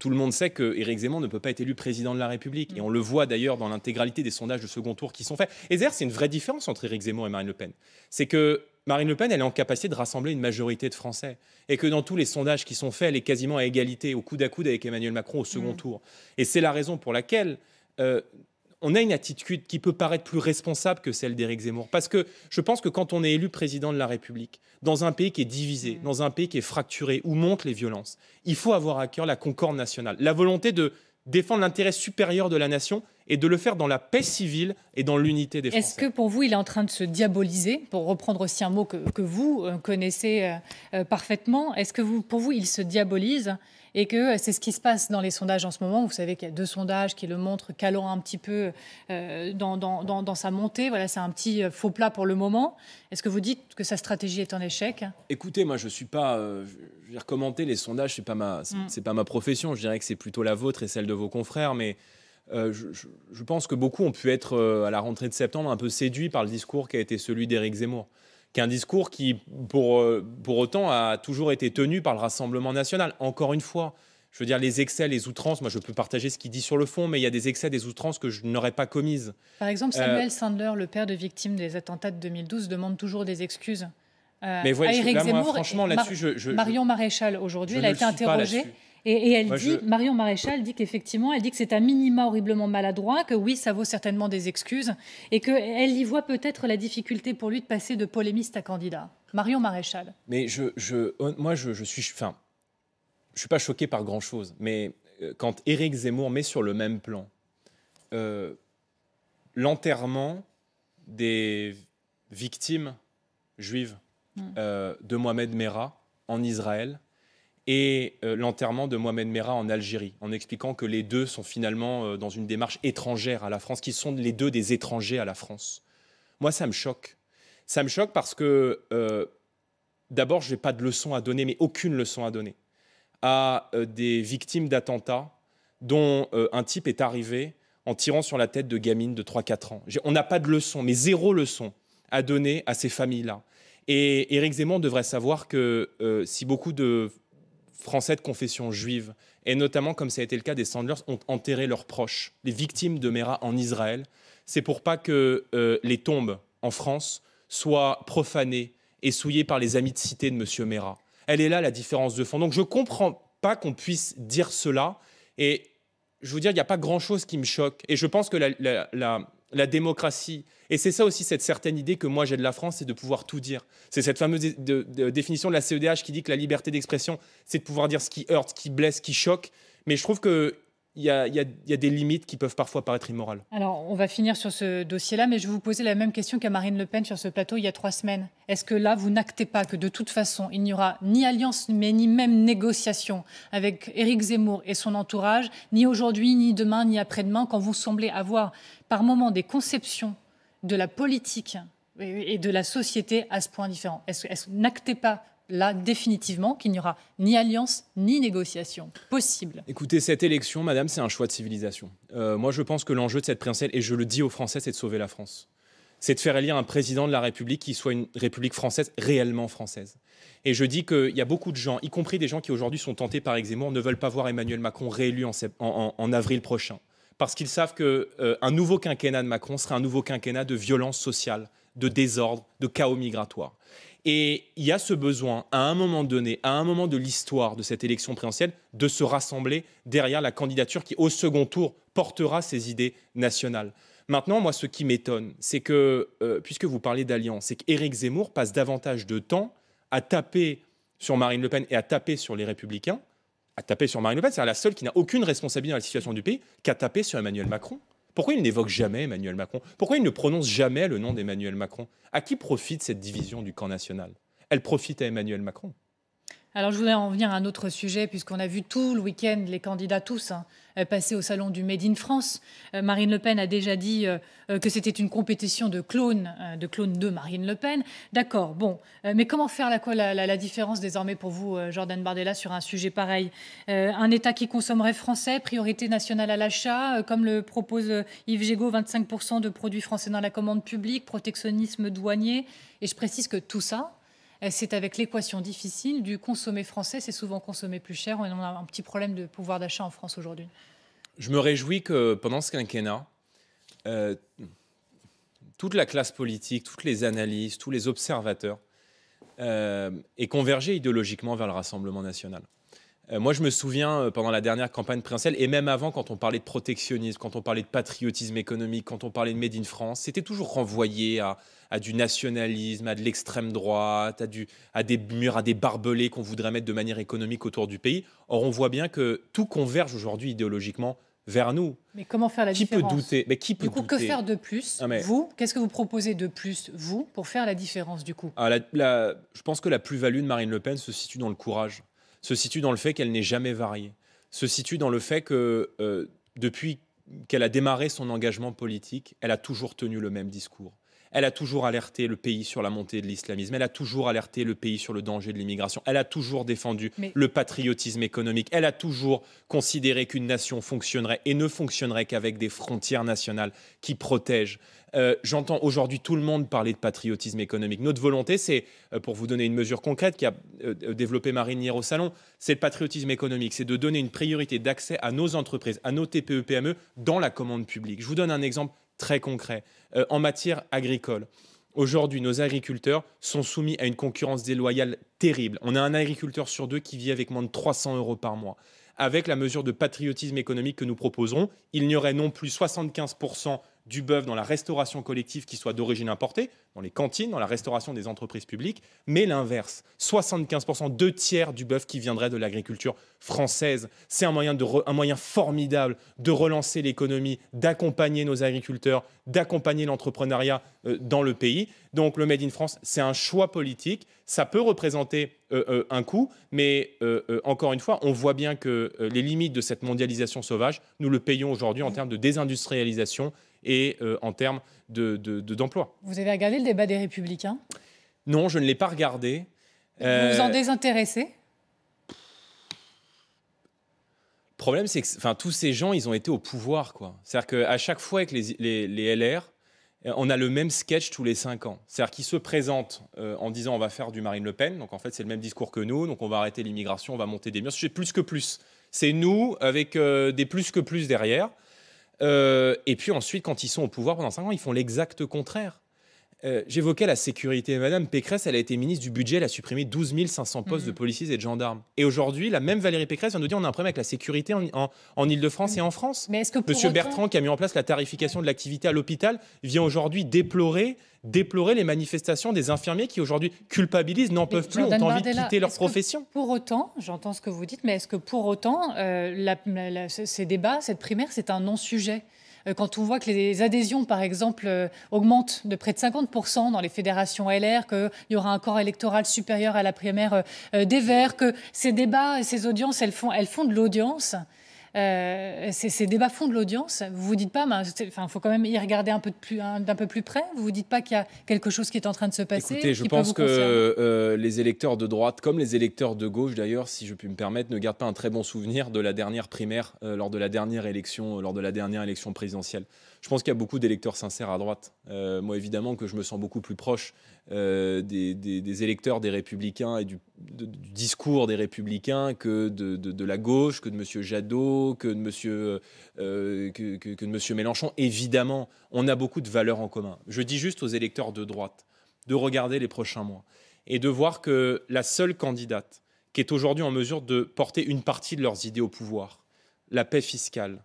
tout le monde sait que Éric Zemmour ne peut pas être élu président de la République. Et mm. on le voit d'ailleurs dans l'intégralité des sondages de second tour qui sont faits. Et d'ailleurs, c'est une vraie différence entre Éric Zemmour et Marine Le Pen. C'est que Marine Le Pen, elle est en capacité de rassembler une majorité de Français. Et que dans tous les sondages qui sont faits, elle est quasiment à égalité, au coude à coude avec Emmanuel Macron au second mm. tour. Et c'est la raison pour laquelle euh, on a une attitude qui peut paraître plus responsable que celle d'Éric Zemmour. Parce que je pense que quand on est élu président de la République, dans un pays qui est divisé, mm. dans un pays qui est fracturé, où montent les violences, il faut avoir à cœur la concorde nationale, la volonté de défendre l'intérêt supérieur de la nation et de le faire dans la paix civile et dans l'unité des Français. Est-ce que pour vous, il est en train de se diaboliser, pour reprendre aussi un mot que, vous euh, connaissez euh, euh, parfaitement Est-ce que vous, pour vous, il se diabolise et que c'est ce qui se passe dans les sondages en ce moment. Vous savez qu'il y a deux sondages qui le montrent calant un petit peu dans, dans, sa montée. Voilà, c'est un petit faux plat pour le moment. Est-ce que vous dites que sa stratégie est en échec Écoutez, moi, je ne suis pas... je vais commenter les sondages, ce n'est pas, ma, mm. C'est pas ma profession. Je dirais que c'est plutôt la vôtre et celle de vos confrères, mais... Euh, je, pense que beaucoup ont pu être, euh, à la rentrée de septembre, un peu séduits par le discours qui a été celui d'Éric Zemmour. Qu'un discours qui, pour, euh, pour autant, a toujours été tenu par le Rassemblement national. Encore une fois, je veux dire, les excès, les outrances, moi je peux partager ce qu'il dit sur le fond, mais il y a des excès, des outrances que je n'aurais pas commises. Par exemple, Samuel Sandler, le père de victimes des attentats de 2012, demande toujours des excuses. mais Éric Zemmour. franchement, là-dessus, Marion Maréchal, aujourd'hui, elle a été interrogée et, elle dit, Marion Maréchal dit qu'effectivement, elle dit que c'est un minima horriblement maladroit, que oui, ça vaut certainement des excuses, et qu'elle y voit peut-être la difficulté pour lui de passer de polémiste à candidat. Marion Maréchal. Mais je, moi, je, suis, enfin, je suis pas choqué par grand chose. Mais euh, quand Éric Zemmour met sur le même plan euh, l'enterrement des victimes juives mm. euh, de Mohamed Merah en Israël et euh, l'enterrement de Mohamed Merah en Algérie, en expliquant que les deux sont finalement euh, dans une démarche étrangère à la France, qu'ils sont les deux des étrangers à la France. Moi, ça me choque. Ça me choque parce que, euh, d'abord, je n'ai pas de leçon à donner, mais aucune leçon à donner, à des victimes d'attentats dont un type est arrivé en tirant sur la tête de gamines de 3-4 ans. On n'a pas de leçon, mais zéro leçon à donner à ces familles-là. Et Éric Zemmour devrait savoir que si beaucoup de français de confession juive, et notamment, comme ça a été le cas des Sandlers, ont enterré leurs proches, les victimes de Mera en Israël. C'est pour pas que euh, les tombes en France soient profanées et souillées par les amis de cité de M. Mera. Elle est là la différence de fond. Donc je comprends pas qu'on puisse dire cela, et je veux dire, il n'y a pas grand-chose qui me choque. Et je pense que la, la démocratie. Et c'est ça aussi cette certaine idée que moi j'ai de la France, c'est de pouvoir tout dire. C'est cette fameuse définition de la CEDH qui dit que la liberté d'expression, c'est de pouvoir dire ce qui heurte, ce qui blesse, ce qui choque. Mais je trouve que il y, y, a, des limites qui peuvent parfois paraître immorales. Alors, on va finir sur ce dossier-là, mais je vais vous poser la même question qu'à Marine Le Pen sur ce plateau il y a trois semaines. Est-ce que là, vous n'actez pas que de toute façon, il n'y aura ni alliance, mais ni même négociation avec Éric Zemmour et son entourage, ni aujourd'hui, ni demain, ni après-demain, quand vous semblez avoir par moment des conceptions de la politique et de la société à ce point différent. Est-ce N'actez pas là définitivement qu'il n'y aura ni alliance ni négociation possible. Écoutez, cette élection, madame, c'est un choix de civilisation. Euh, moi, je pense que l'enjeu de cette présidentielle, et je le dis aux Français, c'est de sauver la France. C'est de faire élire un président de la République qui soit une République française réellement française. Et je dis qu'il y a beaucoup de gens, y compris des gens qui aujourd'hui sont tentés par exément ne veulent pas voir Emmanuel Macron réélu en, en avril prochain parce qu'ils savent qu'un euh, nouveau quinquennat de Macron sera un nouveau quinquennat de violence sociale, de désordre, de chaos migratoire. Et il y a ce besoin, à un moment donné, à un moment de l'histoire de cette élection présidentielle, de se rassembler derrière la candidature qui, au second tour, portera ses idées nationales. Maintenant, moi, ce qui m'étonne, c'est que, euh, puisque vous parlez d'alliance, c'est qu'Éric Zemmour passe davantage de temps à taper sur Marine Le Pen et à taper sur les Républicains à taper sur Marine Le Pen, c'est la seule qui n'a aucune responsabilité dans la situation du pays, qu'à taper sur Emmanuel Macron. Pourquoi il n'évoque jamais Emmanuel Macron Pourquoi il ne prononce jamais le nom d'Emmanuel Macron À qui profite cette division du camp national Elle profite à Emmanuel Macron. Alors je voulais en venir à un autre sujet, puisqu'on a vu tout le week-end les candidats tous hein, euh, passer au salon du Made in France. Euh, Marine Le Pen a déjà dit euh, que c'était une compétition de clones, de clones de Marine Le Pen. D'accord, bon, mais comment faire la, la, différence désormais pour vous, Jordan Bardella, sur un sujet pareil Un État qui consommerait français, priorité nationale à l'achat, comme le propose Yves Gégaud, 25% de produits français dans la commande publique, protectionnisme douanier. Et je précise que tout ça, euh, c'est avec l'équation difficile du consommer français, c'est souvent consommer plus cher. On a un petit problème de pouvoir d'achat en France aujourd'hui. Je me réjouis que pendant ce quinquennat, euh, toute la classe politique, toutes les analyses, tous les observateurs euh, aient convergé idéologiquement vers le Rassemblement national. Euh, moi, je me souviens euh, pendant la dernière campagne présidentielle et même avant, quand on parlait de protectionnisme, quand on parlait de patriotisme économique, quand on parlait de Made in France, c'était toujours renvoyé à, du nationalisme, à de l'extrême droite, à, des murs, à des barbelés qu'on voudrait mettre de manière économique autour du pays. Or, on voit bien que tout converge aujourd'hui idéologiquement vers nous. Mais comment faire la qui peut douter Mais qui peut Du coup, que faire de plus ah, Vous, qu'est-ce que vous proposez de plus, vous, pour faire la différence du coup ah, Je pense que la plus-value de Marine Le Pen se situe dans le courage se situe dans le fait qu'elle n'est jamais variée, se situe dans le fait que euh, depuis qu'elle a démarré son engagement politique, elle a toujours tenu le même discours. Elle a toujours alerté le pays sur la montée de l'islamisme. Elle a toujours alerté le pays sur le danger de l'immigration. Elle a toujours défendu le patriotisme économique. Elle a toujours considéré qu'une nation fonctionnerait et ne fonctionnerait qu'avec des frontières nationales qui protègent. Euh, j'entends aujourd'hui tout le monde parler de patriotisme économique. Notre volonté, c'est, euh, pour vous donner une mesure concrète qui a euh, développé Marine hier au salon, c'est le patriotisme économique. C'est de donner une priorité d'accès à nos entreprises, à nos TPE-PME e dans la commande publique. Je vous donne un exemple très concret. Euh, en matière agricole, aujourd'hui, nos agriculteurs sont soumis à une concurrence déloyale terrible. On a un agriculteur sur deux qui vit avec moins de 300 euros par mois. Avec la mesure de patriotisme économique que nous proposons, il n'y aurait non plus 75 du bœuf dans la restauration collective qui soit d'origine importée, dans les cantines, dans la restauration des entreprises publiques, mais l'inverse. 75%, deux tiers du bœuf qui viendrait de l'agriculture française. C'est un moyen, de un moyen formidable de relancer l'économie, d'accompagner nos agriculteurs, d'accompagner l'entrepreneuriat euh, dans le pays. Donc le Made in France, c'est un choix politique. Ça peut représenter euh, euh, un coût, mais encore une fois, on voit bien que les limites de cette mondialisation sauvage, nous le payons aujourd'hui en termes de désindustrialisation et euh, en termes d'emploi. De, d'emploi. Vous avez regardé le débat des Républicains Non, je ne l'ai pas regardé. Vous vous euh, en désintéressez Le problème, c'est que enfin, tous ces gens, ils ont été au pouvoir. C'est-à-dire qu'à chaque fois avec les, LR, euh, on a le même sketch tous les cinq ans. C'est-à-dire qu'ils se présentent en disant on va faire du Marine Le Pen. Donc en fait, c'est le même discours que nous. Donc on va arrêter l'immigration, on va monter des murs. C'est plus que plus. C'est nous avec des plus que plus derrière. Euh, et puis ensuite, quand ils sont au pouvoir pendant 5 ans, ils font l'exact contraire. Euh, j'évoquais la sécurité. Madame Pécresse, elle a été ministre du budget, elle a supprimé 12 500 mhm. postes de policiers et de gendarmes. Et aujourd'hui, la même Valérie Pécresse vient de dire qu'on a un problème avec la sécurité en, en, Ile-de-France mhm. et en France. Mais Monsieur Bertrand, qui a mis en place la tarification de l'activité à l'hôpital, vient aujourd'hui déplorer déplorer les manifestations des infirmiers qui aujourd'hui culpabilisent, n'en peuvent plus, ont envie de quitter leur profession. Pour autant, j'entends ce que vous dites, mais est-ce que pour autant, euh, ces débats, cette primaire, c'est un non-sujet euh, quand on voit que les adhésions, par exemple, euh, augmentent de près de 50% dans les fédérations LR, qu'il y aura un corps électoral supérieur à la primaire euh, des Verts, que ces débats et ces audiences, elles font, elles font de l'audience. Euh, c'est ces débats fonds de l'audience, vous vous dites pas, il faut quand même y regarder un peu d'un peu plus près. Vous vous dites pas qu'il y a quelque chose qui est en train de se passer. Écoutez, je pense que euh, les électeurs de droite, comme les électeurs de gauche d'ailleurs, si je puis me permettre, ne gardent pas un très bon souvenir de la dernière primaire euh, lors de la dernière élection, lors de la dernière élection présidentielle je pense qu'il y a beaucoup d'électeurs sincères à droite. Euh, moi, évidemment, que je me sens beaucoup plus proche euh, des, électeurs des Républicains et du, discours des Républicains que de, la gauche, que de M. Jadot, que de M. Euh, Mélenchon. Évidemment, on a beaucoup de valeurs en commun. Je dis juste aux électeurs de droite de regarder les prochains mois et de voir que la seule candidate qui est aujourd'hui en mesure de porter une partie de leurs idées au pouvoir, la paix fiscale,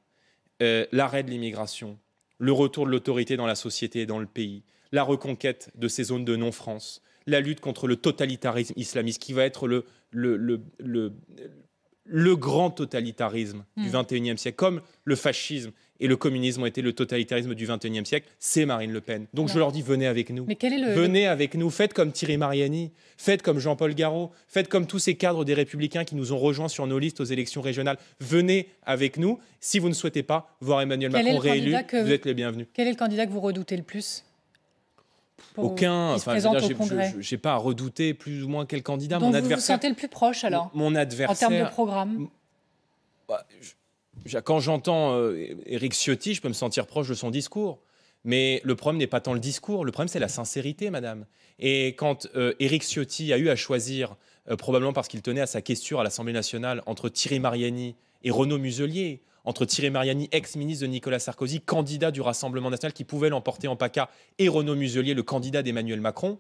l'arrêt de l'immigration, le retour de l'autorité dans la société et dans le pays, la reconquête de ces zones de non-France, la lutte contre le totalitarisme islamiste qui va être le, grand totalitarisme du du hmm. XXIe siècle, comme le fascisme et le communisme ont été le totalitarisme du XXIe siècle, c'est Marine Le Pen. Donc je leur dis, venez avec nous. Venez avec nous, faites comme Thierry Mariani, faites comme Jean-Paul Garot, faites comme tous ces cadres des Républicains qui nous ont rejoints sur nos listes aux élections régionales. Venez avec nous. Si vous ne souhaitez pas voir Emmanuel Macron réélu, vous êtes les bienvenus. Quel est le candidat que vous redoutez le plus aucun. Enfin, je n'ai pas à redouter plus ou moins quel candidat. mon vous adversaire, vous sentez le plus proche alors Mon adversaire. En termes de programme quand j'entends Eric euh, Ciotti, je peux me sentir proche de son discours. Mais le problème n'est pas tant le discours, le problème c'est la sincérité, madame. Et quand euh, Éric Ciotti a eu à choisir, euh, probablement parce qu'il tenait à sa question à l'Assemblée nationale, entre Thierry Mariani et Renaud Muselier, entre Thierry Mariani, ex-ministre de Nicolas Sarkozy, candidat du Rassemblement national qui pouvait l'emporter en PACA, et Renaud Muselier, le candidat d'Emmanuel Macron,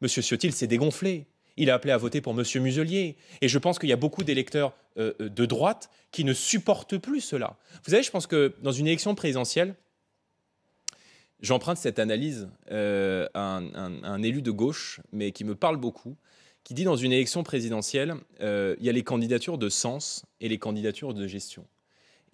Monsieur Ciotti s'est dégonflé il a appelé à voter pour M. Muselier. Et je pense qu'il y a beaucoup d'électeurs euh, euh, de droite qui ne supportent plus cela. Vous savez, je pense que dans une élection présidentielle, j'emprunte cette analyse euh, à, un, élu de gauche, mais qui me parle beaucoup, qui dit dans une élection présidentielle, il y a les candidatures de sens et les candidatures de gestion.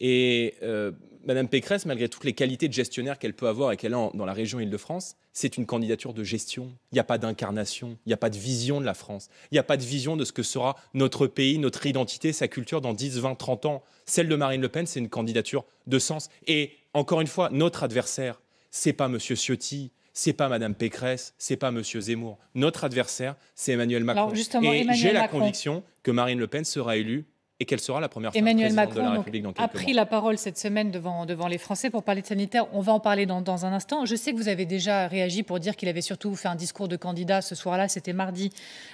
Et euh, Madame Pécresse, malgré toutes les qualités de gestionnaire qu'elle peut avoir et qu'elle a dans la région Île-de-France, c'est une candidature de gestion. Il n'y a pas d'incarnation, il n'y a pas de vision de la France, il n'y a pas de vision de ce que sera notre pays, notre identité, sa culture dans 10, 20, 30 ans. Celle de Marine Le Pen, c'est une candidature de sens. Et encore une fois, notre adversaire, c'est pas M. Ciotti, c'est pas Madame Pécresse, c'est pas Monsieur Zemmour. Notre adversaire, c'est Emmanuel Macron. Et j'ai la conviction que Marine Le Pen sera élue et qu'elle sera la première Emmanuel femme Macron de la République dans a pris la parole cette semaine devant, devant les Français pour parler de sanitaire. On va en parler dans, dans un instant. Je sais que vous avez déjà réagi pour dire qu'il avait surtout fait un discours de candidat ce soir-là, c'était mardi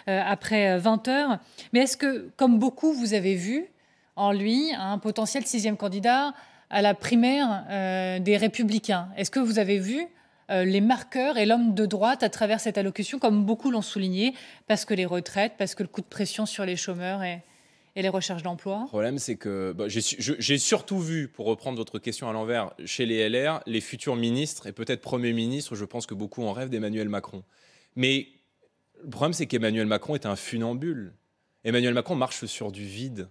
euh, après 20h. Euh, Mais est-ce que, comme beaucoup, vous avez vu en lui un potentiel sixième candidat à la primaire euh, des Républicains Est-ce que vous avez vu les marqueurs et l'homme de droite à travers cette allocution, comme beaucoup l'ont souligné, parce que les retraites, parce que le coup de pression sur les chômeurs est... Et les recherches d'emploi Le problème, c'est que bah, j'ai surtout vu, pour reprendre votre question à l'envers, chez les LR, les futurs ministres et peut-être Premier ministre, je pense que beaucoup en rêvent d'Emmanuel Macron. Mais le problème, c'est qu'Emmanuel Macron est un funambule. Emmanuel Macron marche sur du vide.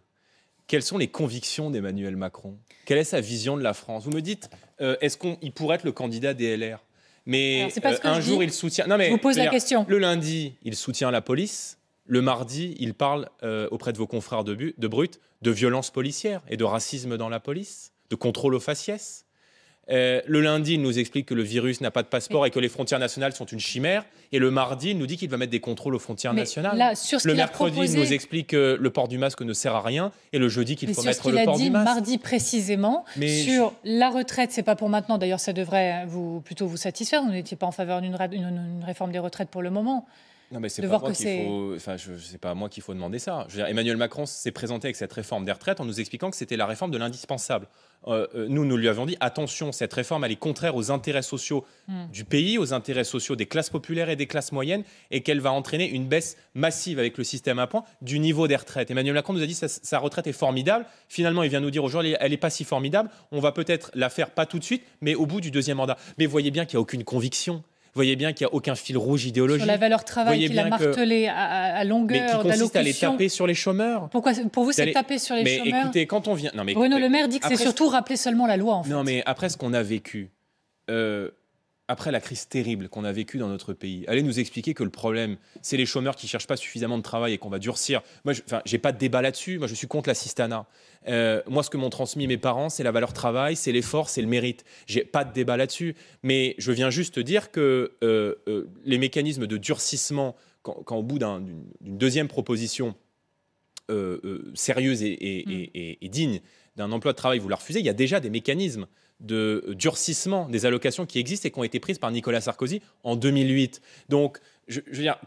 Quelles sont les convictions d'Emmanuel Macron Quelle est sa vision de la France Vous me dites, euh, est-ce qu'il pourrait être le candidat des LR Mais euh, un jour, il soutient. Non, mais, je vous pose la question. Le lundi, il soutient la police le mardi, il parle euh, auprès de vos confrères de, but, de Brut de violence policière et de racisme dans la police, de contrôle aux faciès. Euh, le lundi, il nous explique que le virus n'a pas de passeport et que les frontières nationales sont une chimère. Et le mardi, il nous dit qu'il va mettre des contrôles aux frontières nationales. le mercredi, il nous explique que le port du masque ne sert à rien. Et le jeudi, qu'il faut mettre le port du masque. a dit mardi précisément, sur la retraite, c'est pas pour maintenant. D'ailleurs, ça devrait plutôt vous satisfaire. Vous n'étiez pas en faveur d'une réforme des retraites pour le moment. Non, mais c'est pas, qu'il faut... Enfin, je, sais pas à moi qu'il faut demander ça. Je Emmanuel Macron s'est présenté avec cette réforme des retraites en nous expliquant que c'était la réforme de l'indispensable. Euh, euh, nous, nous lui avons dit attention, cette réforme, elle est contraire aux intérêts sociaux hmm. du pays, aux intérêts sociaux des classes populaires et des classes moyennes, et qu'elle va entraîner une baisse massive avec le système à points du niveau des retraites. Emmanuel Macron nous a dit sa, retraite est formidable. Finalement, il vient nous dire aujourd'hui, elle n'est pas si formidable. On va peut-être la faire pas tout de suite, mais au bout du deuxième mandat. Mais voyez bien qu'il n'y a aucune conviction. Vous voyez bien qu'il n'y a aucun fil rouge idéologique. Sur la valeur travail qu'il a martelé que, à, à, longueur qui consiste à les taper sur les chômeurs. Pourquoi, pour vous, c'est taper sur les mais chômeurs écoutez, quand on vient... Non, mais Bruno Le Maire dit que c'est surtout rappeler seulement la loi, en fait. Non, mais après ce qu'on a vécu, euh, après la crise terrible qu'on a vécue dans notre pays, allez nous expliquer que le problème, c'est les chômeurs qui ne cherchent pas suffisamment de travail et qu'on va durcir. Moi, je n'ai pas de débat là-dessus. Moi, je suis contre la Euh, moi, ce que m'ont transmis mes parents, c'est la valeur travail, c'est l'effort, c'est le mérite. J'ai pas de débat là-dessus. Mais je viens juste dire que euh, euh, les mécanismes de durcissement, quand, au bout d'une deuxième proposition euh, sérieuse mm. et, et digne d'un emploi de travail, vous la refusez, il y a déjà des mécanismes de durcissement des allocations qui existent et qui ont été prises par Nicolas Sarkozy en 2008. Donc, je, veux dire,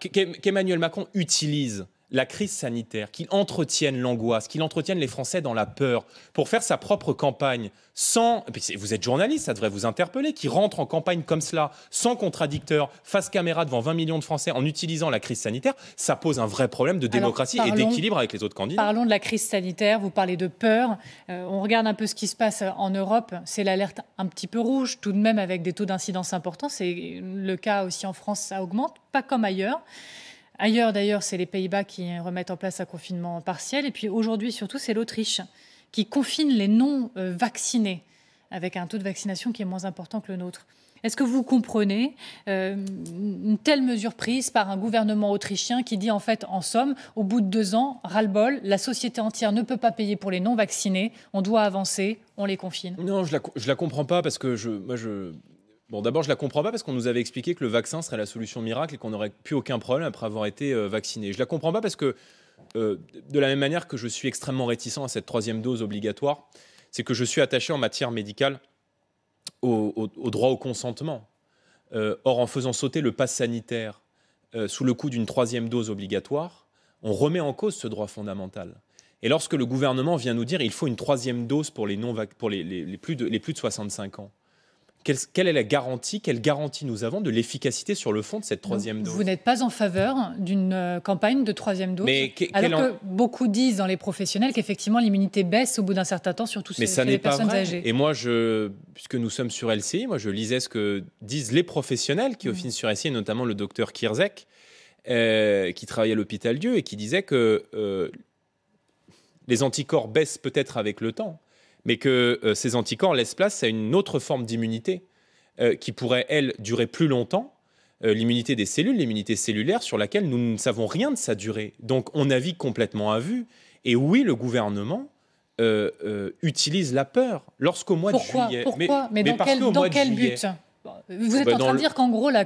qu'Emmanuel Macron utilise la crise sanitaire, qu'il entretienne l'angoisse, qu'il entretienne les Français dans la peur, pour faire sa propre campagne, sans... Vous êtes journaliste, ça devrait vous interpeller, qui rentre en campagne comme cela, sans contradicteur, face caméra devant 20 millions de Français, en utilisant la crise sanitaire, ça pose un vrai problème de démocratie et d'équilibre avec les autres candidats. Parlons de la crise sanitaire, vous parlez de peur, euh, on regarde un peu ce qui se passe euh, en Europe, c'est l'alerte un petit peu rouge, tout de même avec des taux d'incidence importants, c'est le cas aussi en France, ça augmente, pas comme ailleurs. Ailleurs, d'ailleurs, c'est les Pays-Bas qui remettent en place un confinement partiel. Et puis aujourd'hui, surtout, c'est l'Autriche qui confine les non-vaccinés avec un taux de vaccination qui est moins important que le nôtre. Est-ce que vous comprenez euh, une telle mesure prise par un gouvernement autrichien qui dit en fait, en somme, au bout de deux ans, ras-le-bol, la société entière ne peut pas payer pour les non-vaccinés, on doit avancer, on les confine Non, je ne la, je la comprends pas parce que je, moi, je, Bon, d'abord, je ne la comprends pas parce qu'on nous avait expliqué que le vaccin serait la solution miracle et qu'on n'aurait plus aucun problème après avoir été euh, vacciné. Je ne la comprends pas parce que, euh, de la même manière que je suis extrêmement réticent à cette troisième dose obligatoire, c'est que je suis attaché en matière médicale au, droit au consentement. Euh, or, en faisant sauter le pass sanitaire sous le coup d'une troisième dose obligatoire, on remet en cause ce droit fondamental. Et lorsque le gouvernement vient nous dire qu'il faut une troisième dose pour les, plus, les plus de 65 ans, quelle, est la garantie, quelle garantie nous avons de l'efficacité sur le fond de cette troisième dose Vous n'êtes pas en faveur d'une euh, campagne de troisième dose, alors que beaucoup disent dans les professionnels qu'effectivement l'immunité baisse au bout d'un certain temps, surtout ces, chez les personnes âgées. Et moi, je, puisque nous sommes sur LCI, moi je lisais ce que disent les professionnels qui mm. officient sur LCI, notamment le docteur Kirzek, euh, qui travaillait à l'hôpital Dieu et qui disait que euh, les anticorps baissent peut-être avec le temps, mais que euh, ces anticorps laissent place à une autre forme d'immunité euh, qui pourrait, elle, durer plus longtemps, euh, l'immunité des cellules, l'immunité cellulaire, sur laquelle nous ne savons rien de sa durée. Donc on navigue complètement à vue. Et oui, le gouvernement utilise la peur. Lorsqu'au mois de juillet... Mais, dans quel, but vous eh êtes ben, en train de dire qu'en gros, la,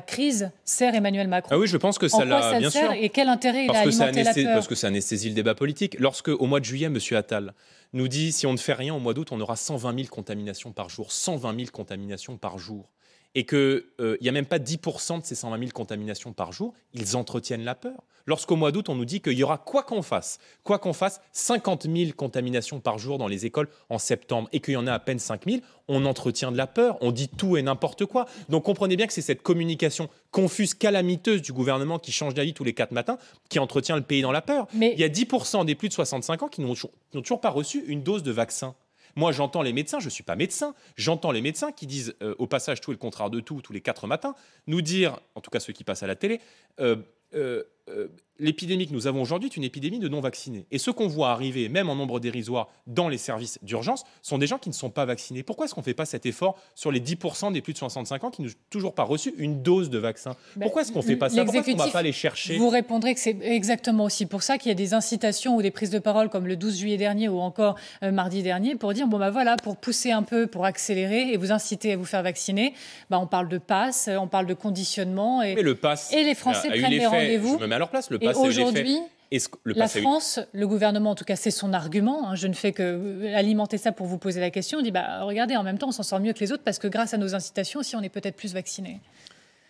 crise sert Emmanuel Macron. Ah oui, je pense que ça l'a. Bien sert sûr. Et quel intérêt parce il a Parce que ça anesthésie le débat politique. Lorsque, au mois de juillet, M. Attal nous dit si on ne fait rien au mois d'août, on aura 120 000 contaminations par jour. 120 000 contaminations par jour et qu'il euh, n'y a même pas 10% de ces 120 000 contaminations par jour, ils entretiennent la peur. Lorsqu'au mois d'août, on nous dit qu'il y aura, quoi qu'on fasse, quoi qu'on fasse, 50 000 contaminations par jour dans les écoles en septembre et qu'il y en a à peine 5 000, on entretient de la peur, on dit tout et n'importe quoi. Donc comprenez bien que c'est cette communication confuse, calamiteuse du gouvernement qui change d'avis tous les quatre matins qui entretient le pays dans la peur. Mais... Il y a 10% des plus de 65 ans qui n'ont toujours pas reçu une dose de vaccin. Moi, j'entends les médecins, je ne suis pas médecin, j'entends les médecins qui disent, euh, au passage, tout est le contraire de tout, tous les quatre matins, nous dire, en tout cas ceux qui passent à la télé, euh, euh, euh, l'épidémie que nous avons aujourd'hui est une épidémie de non-vaccinés. Et ce qu'on voit arriver, même en nombre dérisoire, dans les services d'urgence, sont des gens qui ne sont pas vaccinés. Pourquoi est-ce qu'on ne fait pas cet effort sur les 10% des plus de 65 ans qui n'ont toujours pas reçu une dose de vaccin Pourquoi est-ce qu'on ne fait pas ça Pourquoi est-ce qu'on ne va pas les chercher Vous répondrez que c'est exactement aussi pour ça qu'il y a des incitations ou des prises de parole comme le 12 juillet dernier ou encore euh, mardi dernier pour dire, bon ben bah voilà, pour pousser un peu, pour accélérer et vous inciter à vous faire vacciner, bah on parle de passe, euh, on parle de conditionnement. Et, Mais le pass et les Français a, prennent rendez-vous. Je alors place. Le passé, aujourd'hui, le la France, le gouvernement, en tout cas, c'est son argument. Hein. je ne fais que euh, alimenter ça pour vous poser la question. On dit, bah, regardez, en même temps, on s'en sort mieux que les autres parce que grâce à nos incitations, si on est peut-être plus vaccinés.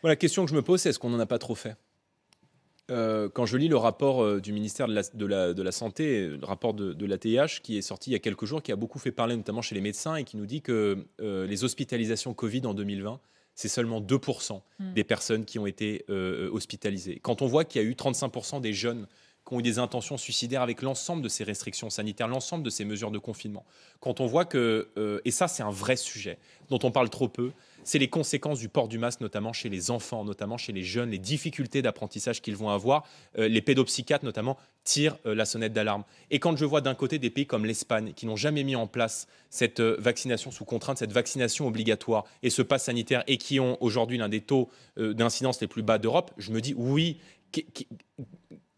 la question que je me pose, c'est est-ce qu'on n'en a pas trop fait euh, quand je lis le rapport euh, du ministère de la, de la, Santé, le rapport de, la TH qui est sorti il y a quelques jours, qui a beaucoup fait parler notamment chez les médecins et qui nous dit que les hospitalisations Covid en 2020 c'est seulement 2% hmm. des personnes qui ont été euh, euh, hospitalisées. Quand on voit qu'il y a eu 35% des jeunes qui ont eu des intentions suicidaires avec l'ensemble de ces restrictions sanitaires, l'ensemble de ces mesures de confinement. Quand on voit que, euh, et ça c'est un vrai sujet dont on parle trop peu, c'est les conséquences du port du masque, notamment chez les enfants, notamment chez les jeunes, les difficultés d'apprentissage qu'ils vont avoir. Euh, les pédopsychiatres, notamment, tirent euh, la sonnette d'alarme. Et quand je vois d'un côté des pays comme l'Espagne, qui n'ont jamais mis en place cette euh, vaccination sous contrainte, cette vaccination obligatoire et ce pass sanitaire, et qui ont aujourd'hui l'un des taux d'incidence les plus bas d'Europe, je me dis oui,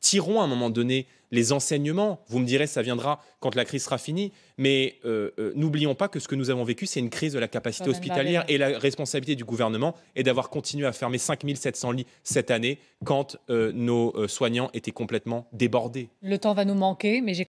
Tirons à un moment donné les enseignements. Vous me direz, ça viendra quand la crise sera finie. Mais euh, euh, n'oublions pas que ce que nous avons vécu, c'est une crise de la capacité hospitalière. Et la responsabilité du gouvernement est d'avoir continué à fermer 5700 lits cette année quand euh, nos soignants étaient complètement débordés. Le temps va nous manquer, mais j'ai